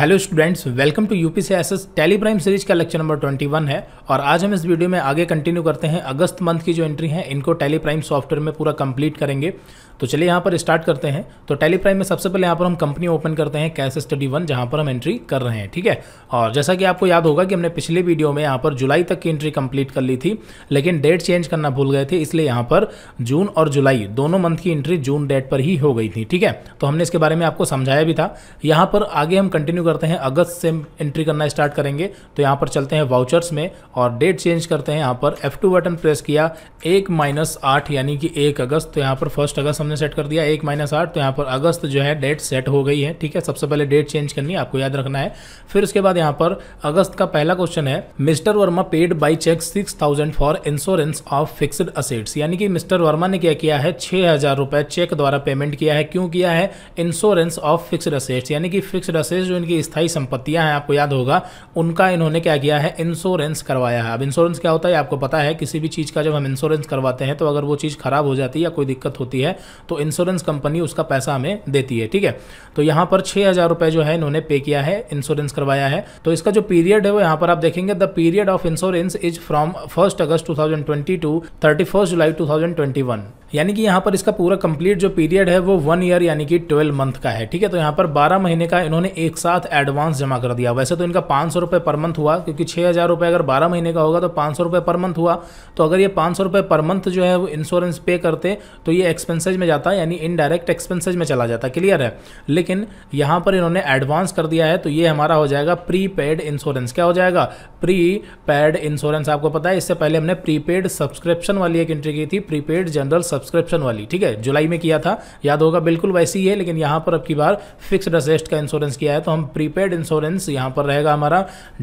hello students welcome to P C S S tele prime series का lecture number 21 है और आज हम इस वीडियो में आगे कंटिन्यू करते हैं अगस्त मंथ की जो एंट्री है इनको टेली प्राइम सॉफ्टवेयर में पूरा कंप्लीट करेंगे तो चलिए यहाँ पर स्टार्ट करते हैं तो टेली प्राइम में सबसे पहले यहाँ पर हम कंपनी ओपन करते हैं कैश स्टडी वन जहाँ पर हम एंट्री कर रहे हैं ठीक है और जैसा कि आपको याद होगा कि हमने पिछले वीडियो में यहाँ पर जुलाई तक की एंट्री कंप्लीट कर ली थी लेकिन डेट चेंज करना भूल गए थे इसलिए यहाँ पर जून और जुलाई दोनों मंथ की एंट्री जून डेट पर ही हो गई थी ठीक है तो हमने इसके बारे में आपको समझाया भी था यहाँ पर आगे हम कंटिन्यू करते हैं अगस्त से एंट्री करना स्टार्ट करेंगे तो यहाँ पर चलते हैं वाउचर्स में और डेट चेंज करते हैं यहाँ पर F2 बटन प्रेस किया एक माइनस आठ यानी कि एक अगस्त तो यहाँ पर फर्स्ट अगस्त हमने सेट कर दिया एक माइनस आठ तो यहाँ पर अगस्त जो है डेट सेट हो गई है ठीक है सबसे पहले डेट चेंज करनी है आपको याद रखना है फिर उसके बाद यहाँ पर अगस्त का पहला क्वेश्चन है mister Verma paid by cheque six for insurance of fixed assets यानी कि मिस्टर वर्मा ने क्या किया है छह चेक द्वारा पेमेंट किया है क्यों किया है इंश्योरेंस ऑफ फिक्सड असेट्स यानी कि फिक्सड असेट्स जो इनकी की स्थायी संपत्तियां हैं आपको याद होगा उनका इन्होंने क्या किया है इंश्योरेंस करवाया है अब इंश्योरेंस क्या होता है आपको पता है किसी भी चीज़ का जब हम इंश्योरेंस करवाते हैं तो अगर वो चीज़ खराब हो जाती है या कोई दिक्कत होती है तो इंश्योरेंस कंपनी उसका पैसा हमें देती है ठीक है तो यहाँ पर छः हज़ार रुपये जो है इन्होंने पे किया है इंश्योरेंस करवाया है तो इसका जो पीरियड है वो यहाँ पर आप देखेंगे the period of insurance is from first August two thousand twenty two thirty first July two thousand twenty one यानी कि यहाँ पर इसका पूरा कंप्लीट जो पीरियड है वो वन ईयर यानी कि ट्वेल्व मंथ का है ठीक है तो यहाँ पर बारह महीने का इन्होंने एक साथ एडवांस जमा कर दिया वैसे तो इनका पाँच सौ पर मंथ हुआ क्योंकि छः हज़ार रुपये अगर बारह महीने का होगा तो पाँच सौ पर मंथ हुआ तो अगर ये पाँच सौ पर मंथ जो है वो इंश्योरेंस पे करते तो ये एक्सपेंसेज में जाता यानी इनडायरेक्ट एक्सपेंसेज में चला जाता क्लियर है लेकिन यहाँ पर इन्होंने एडवांस कर दिया है तो ये हमारा हो जाएगा प्री पेड इंश्योरेंस क्या हो जाएगा प्री पेड इंश्योरेंस आपको पता है इससे पहले हमने प्रीपेड सब्सक्रिप्शन वाली एक एंट्री की थी प्रीपेड जनरल सब्सक्रिप्शन वाली ठीक है जुलाई में किया था याद होगा बिल्कुल वैसी ही है लेकिन यहां पर अब की बार फिक्स्ड असेस्ट का इंश्योरेंस किया है तो हम प्रीपेड इंश्योरेंस यहां पर रहेगा हमारा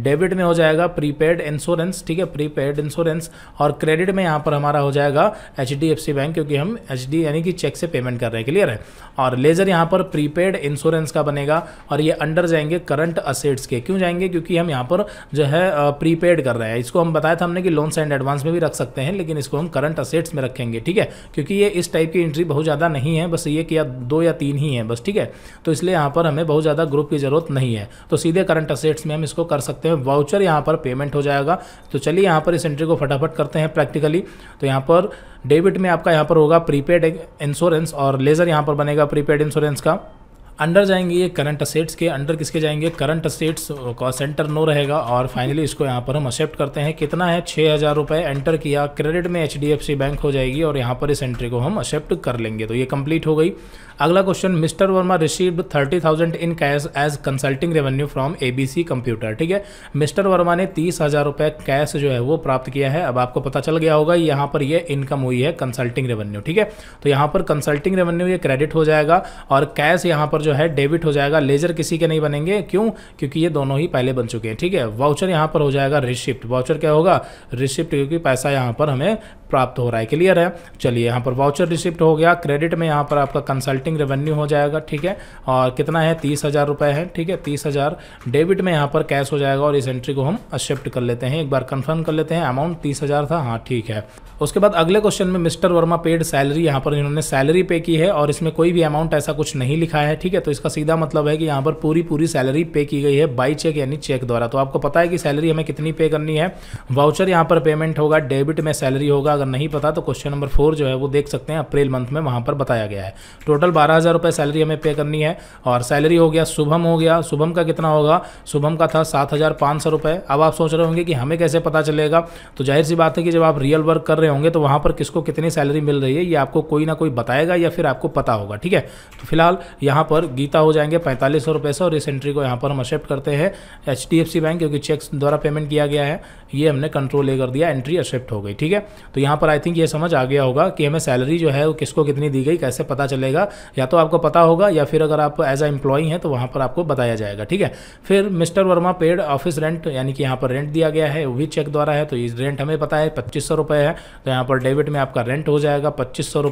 डेबिट में हो जाएगा प्रीपेड इंश्योरेंस ठीक है प्रीपेड इंश्योरेंस और क्रेडिट में यहां पर हमारा हो जाएगा एच बैंक क्योंकि हम एच यानी कि चेक से पेमेंट कर रहे हैं क्लियर है और लेजर यहां पर प्रीपेड इंश्योरेंस का बनेगा और ये अंडर जाएंगे करंट असेट्स के क्यों जाएंगे क्योंकि हम यहां पर जो है प्रीपेड कर रहे हैं इसको हम बताया था हमने कि लोन्स एंड एडवांस में भी रख सकते हैं लेकिन इसको हम करंट असेट्स में रखेंगे ठीक है क्योंकि क्योंकि ये इस टाइप की एंट्री बहुत ज़्यादा नहीं है बस ये कि या दो या तीन ही हैं बस ठीक है तो इसलिए यहाँ पर हमें बहुत ज़्यादा ग्रुप की ज़रूरत नहीं है तो सीधे करंट असेट्स में हम इसको कर सकते हैं वाउचर यहाँ पर पेमेंट हो जाएगा तो चलिए यहाँ पर इस एंट्री को फटाफट करते हैं प्रैक्टिकली तो यहाँ पर डेबिट में आपका यहाँ पर होगा प्रीपेड इंश्योरेंस और लेज़र यहाँ पर बनेगा प्रीपेड इंश्योरेंस का अंडर जाएंगे ये करंट असेट्स के अंडर किसके जाएंगे करंट असेट्स का सेंटर नो रहेगा और फाइनली इसको यहाँ पर हम एक्सेप्ट करते हैं कितना है छः हज़ार रुपये एंटर किया क्रेडिट में एच बैंक हो जाएगी और यहाँ पर इस एंट्री को हम एक्सेप्ट कर लेंगे तो ये कंप्लीट हो गई अगला question mister Verma receive thirty thousand in cash as consulting revenue from C computer ठीक है मिस्टर वर्मा ने तीस हज़ार रुपये कैश जो है वो प्राप्त किया है अब आपको पता चल गया होगा यहाँ पर ये इनकम हुई है कंसल्टिंग रेवेन्यू ठीक है तो यहाँ पर कंसल्टिंग रेवेन्यू ये क्रेडिट हो जाएगा और कैश यहाँ पर जो है डेबिट हो जाएगा लेजर किसी के नहीं बनेंगे क्यों क्योंकि ये दोनों ही पहले बन चुके हैं ठीक है वाउचर यहाँ पर हो जाएगा रिसिप्ट वाउचर क्या होगा रिसिप्ट क्योंकि पैसा यहाँ पर हमें प्राप्त हो रहा है क्लियर है चलिए यहाँ पर वाउचर रिसिप्ट हो गया क्रेडिट में यहाँ पर आपका कंसल्टिंग रेवेन्यू हो जाएगा ठीक है और कितना है तीस हज़ार रुपये है ठीक है तीस हज़ार डेबिट में यहाँ पर कैश हो जाएगा और इस एंट्री को हम एक्सेप्ट कर लेते हैं एक बार कन्फर्म कर लेते हैं अमाउंट तीस हज़ार था हाँ ठीक है उसके बाद अगले क्वेश्चन में मिस्टर वर्मा पेड सैलरी यहाँ पर इन्होंने सैलरी पे की है और इसमें कोई भी अमाउंट ऐसा कुछ नहीं लिखा है ठीक है तो इसका सीधा मतलब है कि यहाँ पर पूरी पूरी सैलरी पे की गई है बाई चेक यानी चेक द्वारा तो आपको पता है कि सैलरी हमें कितनी पे करनी है वाउचर यहाँ पर पेमेंट होगा डेबिट में सैलरी होगा अगर नहीं पता तो क्वेश्चन नंबर फोर जो है वो देख सकते हैं अप्रैल मंथ में वहाँ पर बताया गया है टोटल बारह हज़ार रुपये सैलरी हमें पे करनी है और सैलरी हो गया शुभम हो गया शुभम का कितना होगा शुभम का था सात हज़ार पाँच सौ रुपये अब आप सोच रहे होंगे कि हमें कैसे पता चलेगा तो जाहिर सी बात है कि जब आप रियल वर्क कर रहे होंगे तो वहाँ पर किसको कितनी सैलरी मिल रही है ये आपको कोई ना कोई बताएगा या फिर आपको पता होगा ठीक है तो फिलहाल यहाँ पर गीता हो जाएंगे पैंतालीस सौ रुपये से और इस एंट्री को यहाँ पर हम एक्सेप्ट करते हैं H D F C bank क्योंकि चेक द्वारा पेमेंट किया गया है ये हमने कंट्रोल ले कर दिया एंट्री एक्सेप्ट हो गई ठीक है तो यहाँ पर आई थिंक ये समझ आ गया होगा कि हमें सैलरी जो है वो किसको कितनी दी गई कैसे पता चलेगा या तो आपको पता होगा या फिर अगर आप एज अ एम्प्लॉई हैं तो वहाँ पर आपको बताया जाएगा ठीक है फिर mister Verma paid office rent यानी कि यहाँ पर रेंट दिया गया है वो भी चेक द्वारा है तो इस रेंट हमें पता है पच्चीस सौ है तो यहाँ पर डेबिट में आपका रेंट हो जाएगा पच्चीस सौ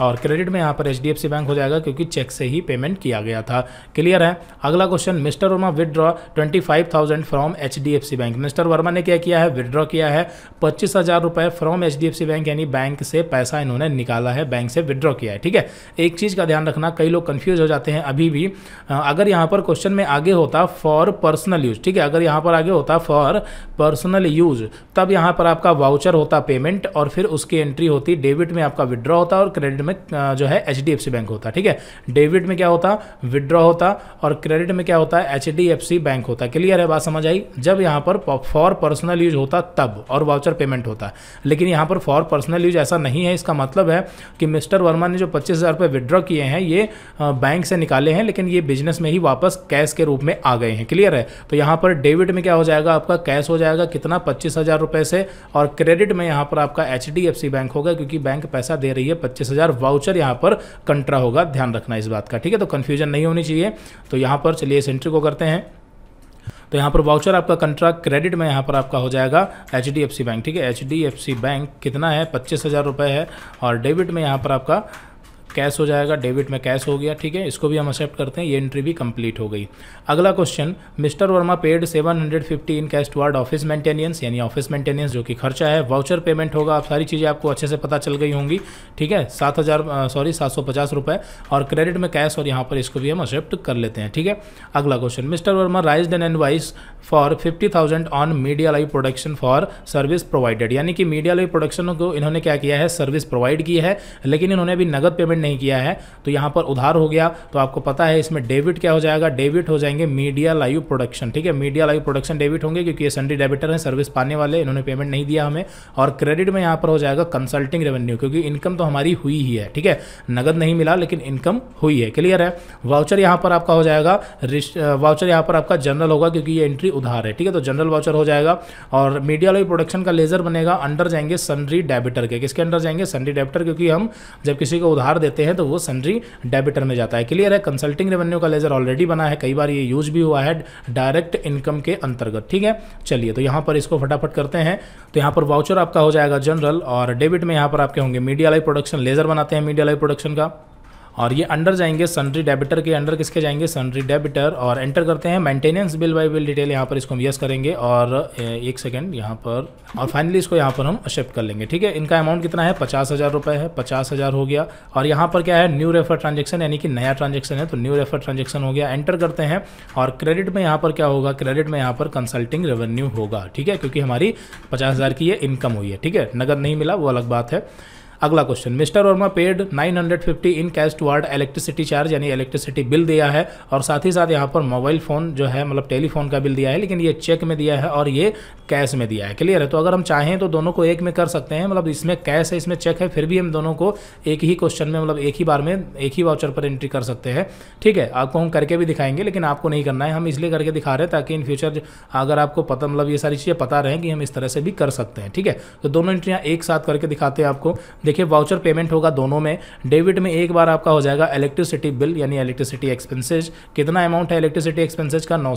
और क्रेडिट में यहाँ पर एच बैंक हो जाएगा क्योंकि चेक से ही पेमेंट किया गया था क्लियर है अगला question mister Verma withdraw twenty five thousand from H D F C bank mister Verma ने क्या किया है विदड्रॉ किया है पच्चीस हज़ार रुपए from H D F C bank यानी बैंक से पैसा इन्होंने निकाला है बैंक से विदड्रॉ किया है ठीक है एक चीज़ का ध्यान रखना कई लोग कन्फ्यूज हो जाते हैं अभी भी अगर यहाँ पर क्वेश्चन में आगे होता फॉर पर्सनल यूज ठीक है अगर यहाँ पर आगे होता फॉर पर्सनल यूज तब यहाँ पर आपका वाउचर होता पेमेंट और फिर उसकी एंट्री होती डेबिट में आपका विड्रॉ होता और क्रेडिट में में जो है H D F C bank होता ठीक है डेबिट में क्या होता विदड्रॉ होता और क्रेडिट में क्या होता है H D F C bank होता क्लियर है बात समझ आई जब यहाँ पर फॉर पर्सनल यूज होता तब और वाउचर पेमेंट होता लेकिन यहाँ पर फॉर पर्सनल यूज ऐसा नहीं है इसका मतलब है कि मिस्टर वर्मा ने जो पच्चीस हज़ार रुपये विदड्रॉ किए हैं ये बैंक से निकाले हैं लेकिन ये बिजनेस में ही वापस कैश के रूप में आ गए हैं क्लियर है तो यहाँ पर डेबिट में क्या हो जाएगा आपका कैश हो जाएगा कितना पच्चीस हज़ार रुपये से और क्रेडिट में यहाँ पर आपका H D F C bank होगा क्योंकि बैंक पैसा दे रही है पच्चीस हज़ार हज़ार वाउचर यहाँ पर कंट्रा होगा ध्यान रखना इस बात का ठीक है तो कन्फ्यूजन नहीं होनी चाहिए तो यहाँ पर चलिए इस एंट्री को करते हैं तो यहाँ पर वाउचर आपका कंट्रैक्ट क्रेडिट में यहाँ पर आपका हो जाएगा एच बैंक ठीक है एच बैंक कितना है पच्चीस हज़ार रुपये है और डेबिट में यहाँ पर आपका कैश हो जाएगा डेबिट में कैश हो गया ठीक है इसको भी हम एक्सेप्ट करते हैं ये एंट्री भी कंप्लीट हो गई अगला question mister Verma paid 750 in cash toward office maintenance यानी ऑफिस मेंटेनेंस जो कि खर्चा है वाउचर पेमेंट होगा आप सारी चीज़ें आपको अच्छे से पता चल गई होंगी ठीक है सात हज़ार सॉरी सात सौ पचास और क्रेडिट में कैश और यहाँ पर इसको भी हम एक्सेप्ट कर लेते हैं ठीक है अगला question mister Verma raise an invoice for fifty thousand on media live production for service provided यानी कि मीडिया लाइव प्रोडक्शन को इन्होंने क्या किया है सर्विस प्रोवाइड की है लेकिन इन्होंने अभी नगद पेमेंट पेमेंट नहीं किया है तो यहाँ पर उधार हो गया तो आपको पता है इसमें डेबिट क्या हो जाएगा डेबिट हो जाएंगे मीडिया लाइव प्रोडक्शन ठीक है मीडिया लाइव प्रोडक्शन डेबिट होंगे क्योंकि ये संडी डेबिटर हैं सर्विस पाने वाले इन्होंने पेमेंट नहीं दिया हमें और क्रेडिट में यहाँ पर हो जाएगा कंसल्टिंग रेवेन्यू क्योंकि इनकम तो हमारी हुई ही है ठीक है नगद नहीं मिला लेकिन इनकम हुई है क्लियर है वाउचर यहाँ पर आपका हो जाएगा वाउचर यहाँ पर आपका जनरल होगा क्योंकि ये एंट्री उधार है ठीक है तो जनरल वाउचर हो जाएगा और मीडिया लाइव प्रोडक्शन का लेजर बनेगा अंडर जाएंगे सनरी डेबिटर के किसके अंडर जाएंगे सनरी डेबिटर क्योंकि हम जब किसी को उधार दे देते हैं तो वो सन्ड्री डेबिटर में जाता है क्लियर है कंसल्टिंग रेवेन्यू का लेजर ऑलरेडी बना है कई बार ये यूज भी हुआ है डायरेक्ट इनकम के अंतर्गत ठीक है चलिए तो यहाँ पर इसको फटाफट करते हैं तो यहाँ पर वाउचर आपका हो जाएगा जनरल और डेबिट में यहाँ पर आपके होंगे मीडिया लाइव प्रोडक्शन लेजर बनाते हैं मीडिया लाइव प्रोडक्शन का और ये अंडर जाएंगे सन्ड्री डेबिटर के अंडर किसके जाएंगे सन्ड्री डेबिटर और एंटर करते हैं maintenance bill by bill detail यहाँ पर इसको हम यस करेंगे और एक सेकेंड यहाँ पर और फाइनली इसको यहाँ पर हम एक्सेप्ट कर लेंगे ठीक है इनका अमाउंट कितना है पचास हज़ार रुपये है पचास हज़ार हो गया और यहाँ पर क्या है न्यू रेफर ट्रांजेक्शन यानी कि नया ट्रांजेक्शन है तो न्यू रेफर ट्रांजेक्शन हो गया एंटर करते हैं और क्रेडिट में यहाँ पर क्या होगा क्रेडिट में यहाँ पर कंसल्टिंग रेवेन्यू होगा ठीक है क्योंकि हमारी पचास हज़ार की ये इनकम हुई है ठीक है नगद नहीं मिला वो अलग बात है अगला question mister Verma paid 950 in cash toward electricity charge यानी इलेक्ट्रिसिटी बिल दिया है और साथ ही साथ यहाँ पर मोबाइल फ़ोन जो है मतलब टेलीफोन का बिल दिया है लेकिन ये चेक में दिया है और ये कैश में दिया है क्लियर है तो अगर हम चाहें तो दोनों को एक में कर सकते हैं मतलब इसमें कैश है इसमें चेक है फिर भी हम दोनों को एक ही क्वेश्चन में मतलब एक ही बार में एक ही वाउचर पर एंट्री कर सकते हैं ठीक है आपको हम करके भी दिखाएंगे लेकिन आपको नहीं करना है हम इसलिए करके दिखा रहे हैं ताकि इन फ्यूचर अगर आपको पता मतलब ये सारी चीज़ें पता रहे कि हम इस तरह से भी कर सकते हैं ठीक है तो दोनों एंट्रियाँ एक साथ करके दिखाते हैं आपको देखिए वाउचर पेमेंट होगा दोनों में डेबिट में एक बार आपका हो जाएगा इलेक्ट्रिसिटी बिल यानी इलेक्ट्रिसिटी एक्सपेंसेज कितना अमाउंट है इलेक्ट्रिसिटी एक्सपेंसेज का नौ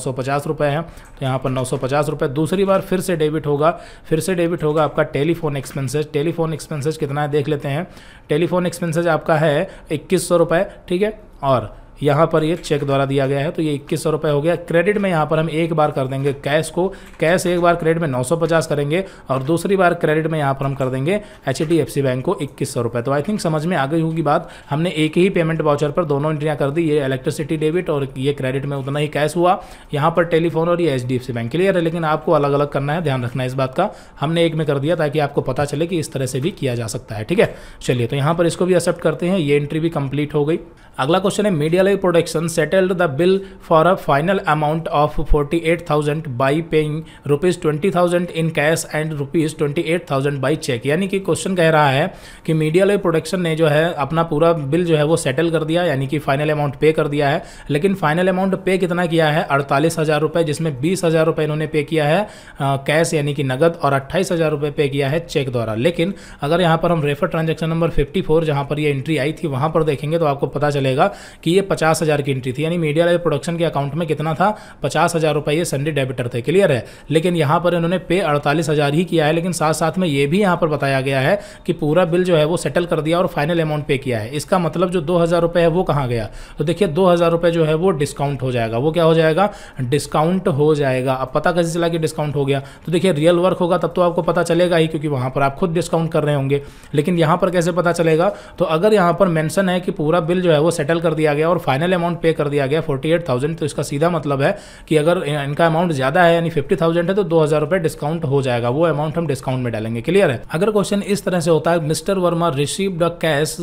रुपए है तो यहाँ पर नौ रुपए दूसरी बार फिर से डेबिट होगा फिर से डेबिट होगा आपका टेलीफोन एक्सपेंसेज टेलीफोन एक्सपेंसेज कितना है देख लेते हैं टेलीफोन एक्सपेंसेज आपका है इक्कीस रुपए ठीक है और यहाँ पर ये चेक द्वारा दिया गया है तो ये इक्कीस सौ रुपये हो गया क्रेडिट में यहाँ पर हम एक बार कर देंगे कैश को कैश एक बार क्रेडिट में नौ सौ पचास करेंगे और दूसरी बार क्रेडिट में यहाँ पर हम कर देंगे H D F C bank को इक्कीस सौ रुपये तो आई थिंक समझ में आ गई होगी बात हमने एक ही पेमेंट वाउचर पर दोनों एंट्रियाँ कर दी ये इलेक्ट्रिसिटी डेबिट और ये क्रेडिट में उतना ही कैश हुआ यहाँ पर टेलीफोन और ये H D F C bank clear है लेकिन आपको अलग अलग करना है ध्यान रखना है इस बात का हमने एक में कर दिया ताकि आपको पता चले कि इस तरह से भी किया जा सकता है ठीक है चलिए तो यहाँ पर इसको भी एक्सेप्ट करते हैं ये एंट्री भी कंप्लीट हो गई अगला क्वेश्चन है media live production settled the bill for a final amount of forty eight thousand by paying rupees twenty thousand in cash and rupees twenty eight thousand by cheque यानी कि क्वेश्चन कह रहा है कि मीडिया लाइव प्रोडक्शन ने जो है अपना पूरा बिल जो है वो सेटल कर दिया यानी कि फाइनल अमाउंट पे कर दिया है लेकिन फाइनल अमाउंट पे कितना किया है अड़तालीस हज़ार रुपये जिसमें बीस हज़ार रुपये इन्होंने पे किया है कैश यानी कि नगद और अट्ठाईस हज़ार रुपये पे किया है चेक द्वारा लेकिन अगर यहाँ पर हम refer transaction number fifty four जहाँ पर ये एंट्री आई थी वहाँ पर देखेंगे तो आपको पता चले चलेगा कि ये पचास हज़ार की एंट्री थी यानी मीडिया लाइव प्रोडक्शन के अकाउंट में कितना था पचास हज़ार रुपये ये संडे डेबिटर थे क्लियर है लेकिन यहाँ पर इन्होंने पे अड़तालीस हज़ार ही किया है लेकिन साथ साथ में ये भी यहाँ पर बताया गया है कि पूरा बिल जो है वो सेटल कर दिया और फाइनल अमाउंट पे किया है इसका मतलब जो दो हज़ार रुपये है वो कहाँ गया तो देखिए दो हज़ार रुपये जो है वो डिस्काउंट हो जाएगा वो क्या हो जाएगा डिस्काउंट हो जाएगा अब पता कैसे चला कि डिस्काउंट हो गया तो देखिए रियल वर्क होगा तब तो आपको पता चलेगा ही क्योंकि वहाँ पर आप खुद डिस्काउंट कर रहे होंगे लेकिन यहाँ पर कैसे पता चलेगा तो अगर यहाँ पर मेंशन है कि पूरा बिल जो है वो सेटल कर दिया गया और फाइनल अमाउंट पे कर दिया गया फोर्टी एट थाउजेंड तो इसका सीधा मतलब है कि अगर इनका अमाउंट ज़्यादा है यानी फिफ्टी थाउजेंड है तो दो हज़ार रुपए डिस्काउंट हो जाएगा वो अमाउंट हम डिस्काउंट में डालेंगे क्लियर है अगर क्वेश्चन इस तरह से होता है mister Verma receive the cash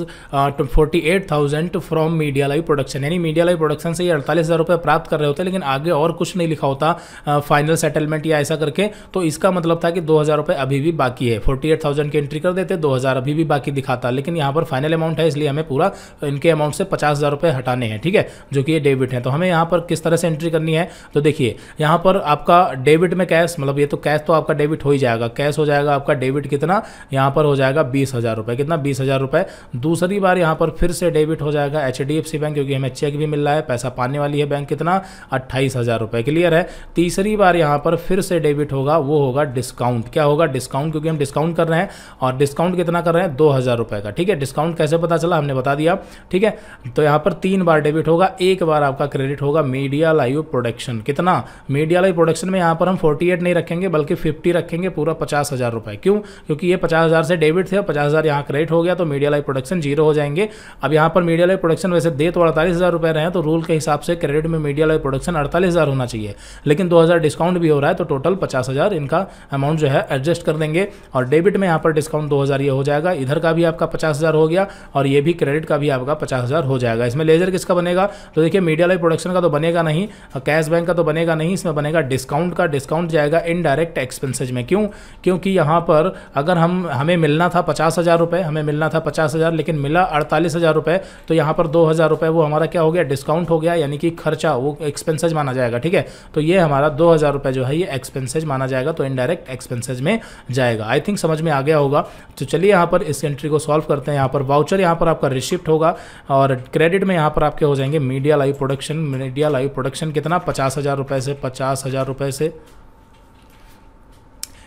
forty eight thousand from media live production यानी मीडिया लाइव प्रोडक्शन से ये अड़तालीस हज़ार रुपये प्राप्त कर रहे होते लेकिन आगे और कुछ नहीं लिखा होता फाइनल uh, सेटलमेंट या ऐसा करके तो इसका मतलब था कि दो हज़ार रुपये अभी भी बाकी है फोर्टी एट थाउजेंड की एंट्री कर देते दो हज़ार अभी भी बाकी दिखाता लेकिन यहाँ पर फाइनल अमाउंट है इसलिए हमें पूरा इनके अमाउंट से पचास हज़ार रुपये हटाने हैं ठीक है जो कि ये डेबिट है तो हमें यहाँ पर किस तरह से एंट्री करनी है तो देखिए यहाँ पर आपका डेबिट में कैश मतलब ये तो कैश तो आपका डेबिट हो ही जाएगा कैश हो जाएगा आपका डेबिट कितना यहाँ पर हो जाएगा बीस हज़ार रुपये कितना बीस हज़ार रुपये दूसरी बार यहाँ पर फिर से डेबिट हो जाएगा H D F C bank क्योंकि हमें चेक भी मिल रहा है पैसा पाने वाली है बैंक कितना अट्ठाईस हज़ार रुपये क्लियर है तीसरी बार यहाँ पर फिर से डेबिट होगा वो होगा डिस्काउंट क्या होगा डिस्काउंट क्योंकि हम डिस्काउंट कर रहे हैं और डिस्काउंट कितना कर रहे हैं दो हज़ार रुपये का ठीक है डिस्काउंट कैसे पता चला हमने बता दिया ठीक है तो यहाँ पर तीन बार डेबिट होगा एक बार आपका क्रेडिट होगा मीडिया लाइव प्रोडक्शन कितना मीडिया लाइव प्रोडक्शन में यहाँ पर हम 48 नहीं रखेंगे बल्कि 50 रखेंगे पूरा पचास हज़ार रुपये क्यों क्योंकि ये पचास हज़ार से डेबिट थे और पचास हज़ार यहाँ क्रेडिट हो गया तो मीडिया लाइव प्रोडक्शन जीरो हो जाएंगे अब यहाँ पर मीडिया लाइव प्रोडक्शन वैसे दे तो अड़तालीस हज़ार रुपये रहे हैं तो रूल के हिसाब से क्रेडिट में मीडिया लाइव प्रोडक्शन अड़तालीस हज़ार होना चाहिए लेकिन दो हज़ार डिस्काउंट भी हो रहा है तो टोटल पचास हज़ार इनका अमाउंट जो है एडजस्ट कर देंगे और डेबिट में यहाँ पर डिस्काउंट दो हज़ार ये हो जाएगा इधर का भी आपका पचास हज़ार हो गया और ये भी क्रेडिट का भी आपका पचास हज़ार हो जाएगा इसमें लेजर किसका बनेगा तो देखिए मीडिया लाइव प्रोडक्शन का तो बनेगा नहीं कैश बैंक का तो बनेगा नहीं इसमें बनेगा डिस्काउंट का डिस्काउंट जाएगा इनडायरेक्ट एक्सपेंसेज में क्यों क्योंकि यहाँ पर अगर हम हमें मिलना था पचास हज़ार रुपये हमें मिलना था पचास हज़ार लेकिन मिला अड़तालीस हज़ार रुपये तो यहाँ पर दो हज़ार रुपये वो हमारा क्या हो गया डिस्काउंट हो गया यानी कि खर्चा वो एक्सपेंसेज माना जाएगा ठीक है तो ये हमारा दो हज़ार रुपये जो है ये एक्सपेंसेज माना जाएगा तो इनडायरेक्ट एक्सपेंसेज में जाएगा आई थिंक समझ में आ गया होगा तो चलिए यहाँ पर इस एंट्री को सॉल्व करते हैं यहाँ पर वाउचर यहाँ पर आपका रिसिप्ट होगा और क्रेडिट में यहाँ पर आपके हो जाएंगे media live production media live production कितना पचास हज़ार रुपये से पचास हज़ार रुपये से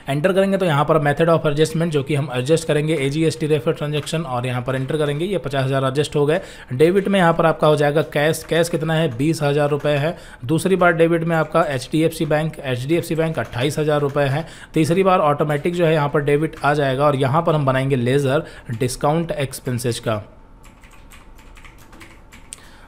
एंटर करेंगे तो यहाँ पर मेथड ऑफ एडजस्टमेंट जो कि हम एडजस्ट करेंगे A G S T refer transaction और यहाँ पर एंटर करेंगे ये पचास हज़ार एडजस्ट हो गए डेबिट में यहाँ पर आपका हो जाएगा कैश कैश कितना है बीस हज़ार रुपये है दूसरी बार डेबिट में आपका H D F C bank H D F C bank अट्ठाईस हज़ार रुपये है तीसरी बार ऑटोमेटिक जो है यहाँ पर डेबिट आ जाएगा और यहाँ पर हम बनाएंगे लेज़र डिस्काउंट एक्सपेंसेज का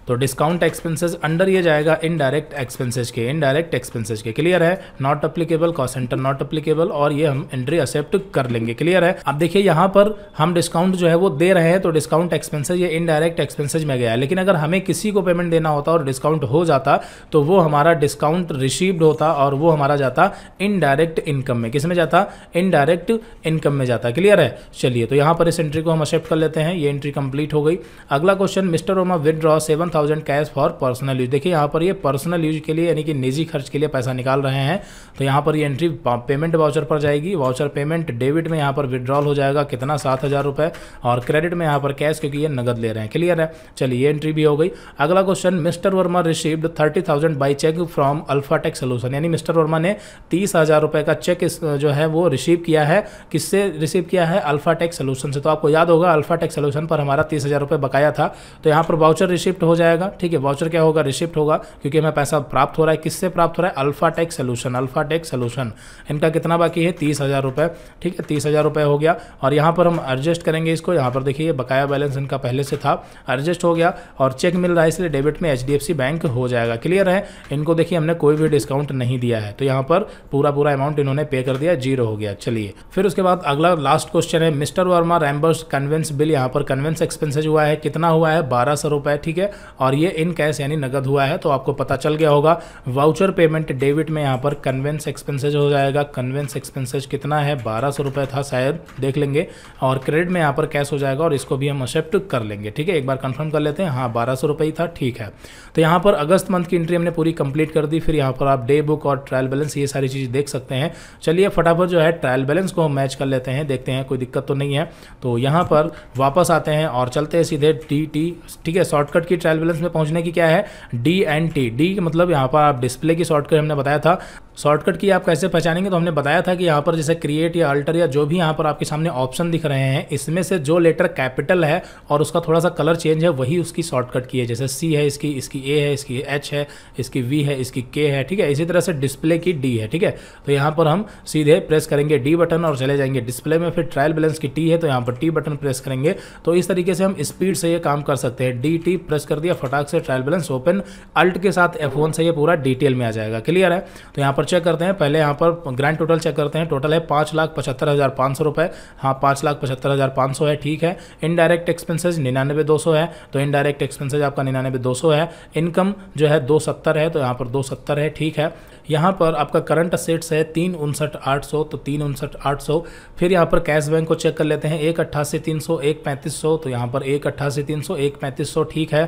तो डिस्काउंट एक्सपेंसेस अंडर ये जाएगा इनडायरेक्ट एक्सपेंसेस के इनडायरेक्ट एक्सपेंसेस के क्लियर है not applicable cost centre not applicable और ये हम एंट्री एक्सेप्ट कर लेंगे क्लियर है अब देखिए यहाँ पर हम डिस्काउंट जो है वो दे रहे हैं तो डिस्काउंट एक्सपेंसेज ये इनडायरेक्ट एक्सपेंसेज में गया लेकिन अगर हमें किसी को पेमेंट देना होता और डिस्काउंट हो जाता तो वो हमारा डिस्काउंट रिसीव्ड होता और वो हमारा जाता इनडायरेक्ट इनकम में किस में जाता इनडायरेक्ट इनकम में जाता क्लियर है चलिए तो यहाँ पर इस एंट्री को हम एक्सेप्ट कर लेते हैं ये एंट्री कंप्लीट हो गई अगला क्वेश्चन मिस्टर ओमा withdraw seven thousand cash for personal use देखिए यहाँ पर ये पर्सनल यूज के लिए यानी कि निजी खर्च के लिए पैसा निकाल रहे हैं तो यहाँ पर ये एंट्री पेमेंट वाउचर पर जाएगी वाउचर पेमेंट डेबिट में यहाँ पर विड्रॉल हो जाएगा कितना सात हज़ार रुपये और क्रेडिट में यहाँ पर कैश क्योंकि ये नगद ले रहे हैं क्लियर है चलिए ये एंट्री भी हो गई अगला question mister Verma received thirty thousand by cheque from Alphatech Solution यानी मिस्टर वर्मा ने तीस हज़ार रुपये का चेक जो है वो रिसीव किया है किससे रिसीव किया है अल्फाटेक सोल्यूशन से तो आपको याद होगा अल्फाटेक सोल्यूशन पर हमारा तीस हज़ार रुपये बकाया था तो यहाँ पर वाउचर रिसिप्ट हो जाए जाएगा ठीक है वाउचर क्या होगा रिसिप्ट होगा क्योंकि हमें पैसा प्राप्त हो रहा है किससे प्राप्त हो रहा है Alpha Tech Solution Alpha Tech Solution इनका कितना बाकी है तीस हज़ार रुपये ठीक है तीस हज़ार रुपये हो गया और यहाँ पर हम एडजस्ट करेंगे इसको यहाँ पर देखिए बकाया बैलेंस इनका पहले से था एडजस्ट हो गया और चेक मिल रहा है इसलिए डेबिट में एच बैंक हो जाएगा क्लियर है इनको देखिए हमने कोई भी डिस्काउंट नहीं दिया है तो यहाँ पर पूरा पूरा अमाउंट इन्होंने पे कर दिया जीरो हो गया चलिए फिर उसके बाद अगला लास्ट क्वेश्चन है mister Verma reimburse conveyance bill यहाँ पर कन्वेंस एक्सपेंसेज हुआ है कितना हुआ है बारह सौ रुपए ठीक है और ये इन कैश यानी नगद हुआ है तो आपको पता चल गया होगा वाउचर पेमेंट डेबिट में यहाँ पर कन्वेंस एक्सपेंसेज हो जाएगा कन्वेंस एक्सपेंसेज कितना है बारह सौ रुपये था शायद देख लेंगे और क्रेडिट में यहाँ पर कैश हो जाएगा और इसको भी हम एक्सेप्ट कर लेंगे ठीक है एक बार कन्फर्म कर लेते हैं हाँ बारह सौ रुपये ही था ठीक है तो यहाँ पर अगस्त मंथ की एंट्री हमने पूरी कंप्लीट कर दी फिर यहाँ पर आप डे बुक और ट्रायल बैलेंस ये सारी चीज़ देख सकते हैं चलिए फटाफट जो है ट्रायल बैलेंस को हम मैच कर लेते हैं देखते हैं कोई दिक्कत तो नहीं है तो यहाँ पर वापस आते हैं और चलते हैं सीधे डी टी ठीक है शॉर्टकट की ट्रायल सर्विलेंस में पहुंचने की क्या है डी एन टी डी मतलब यहाँ पर आप डिस्प्ले की शॉर्टकट हमने बताया था शॉर्टकट की आप कैसे पहचानेंगे तो हमने बताया था कि यहाँ पर जैसे क्रिएट या अल्टर या जो भी यहाँ पर आपके सामने ऑप्शन दिख रहे हैं इसमें से जो लेटर कैपिटल है और उसका थोड़ा सा कलर चेंज है वही उसकी शॉर्टकट की है जैसे सी है इसकी इसकी ए है इसकी एच है इसकी वी है इसकी के है ठीक है इसी तरह से डिस्प्ले की डी है ठीक है तो यहाँ पर हम सीधे प्रेस करेंगे डी बटन और चले जाएंगे डिस्प्ले में फिर ट्रायल बैलेंस की टी है तो यहाँ पर टी बटन प्रेस करेंगे तो इस तरीके से हम स्पीड से ये काम कर सकते हैं डी टी प्रेस कर दिया फटाक से ट्रायल बैलेंस ओपन अल्ट के साथ एफ से ये पूरा डिटेल में आ जाएगा क्लियर है तो यहाँ पर पर चेक करते हैं पहले यहाँ पर ग्रैंड टोटल चेक करते हैं टोटल है पाँच लाख पचहत्तर हज़ार पाँच सौ रुपये हाँ पाँच लाख पचहत्तर हज़ार पाँच सौ है ठीक है इनडायरेक्ट एक्सपेंसेज निन्यानवे दो सौ है तो इनडायरेक्ट एक्सपेंसेज आपका निन्यानवे दो सौ है इनकम जो है दो सत्तर है तो यहाँ पर दो सत्तर है ठीक है यहाँ पर आपका करंट असेट्स है तीन उनसठ आठ सौ तो तीन उनसठ आठ सौ फिर यहाँ पर कैश बैंक को चेक कर लेते हैं एक अट्ठासी तीन सौ एक पैंतीस सौ तो यहाँ पर एक अट्ठासी तीन सौ एक पैंतीस सौ ठीक है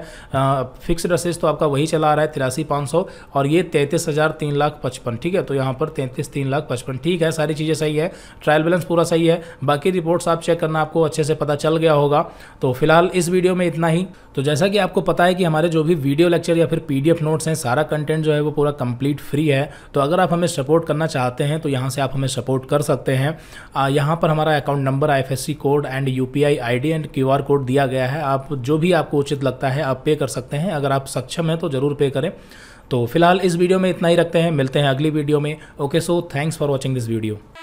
फिक्स्ड असेट्स तो आपका वही चला रहा है तिरासी पाँच सौ और ये तैंतीस हज़ार तीन लाख पचपन ठीक है तो यहाँ पर तैंतीस तीन लाख पचपन ठीक है सारी चीज़ें सही है ट्रायल बैलेंस पूरा सही है बाकी रिपोर्ट्स आप चेक करना आपको अच्छे से पता चल गया होगा तो फिलहाल इस वीडियो में इतना ही तो जैसा कि आपको पता है कि हमारे जो भी वीडियो लेक्चर या फिर पीडीएफ नोट्स हैं सारा कंटेंट जो है वो पूरा कंप्लीट फ्री है तो अगर आप हमें सपोर्ट करना चाहते हैं तो यहाँ से आप हमें सपोर्ट कर सकते हैं यहाँ पर हमारा account number I code and U P and Q code दिया गया है आप जो भी आपको उचित लगता है आप पे कर सकते हैं अगर आप सक्षम हैं तो ज़रूर पे करें तो फिलहाल इस वीडियो में इतना ही रखते हैं मिलते हैं अगली वीडियो में okay so thanks for watching this video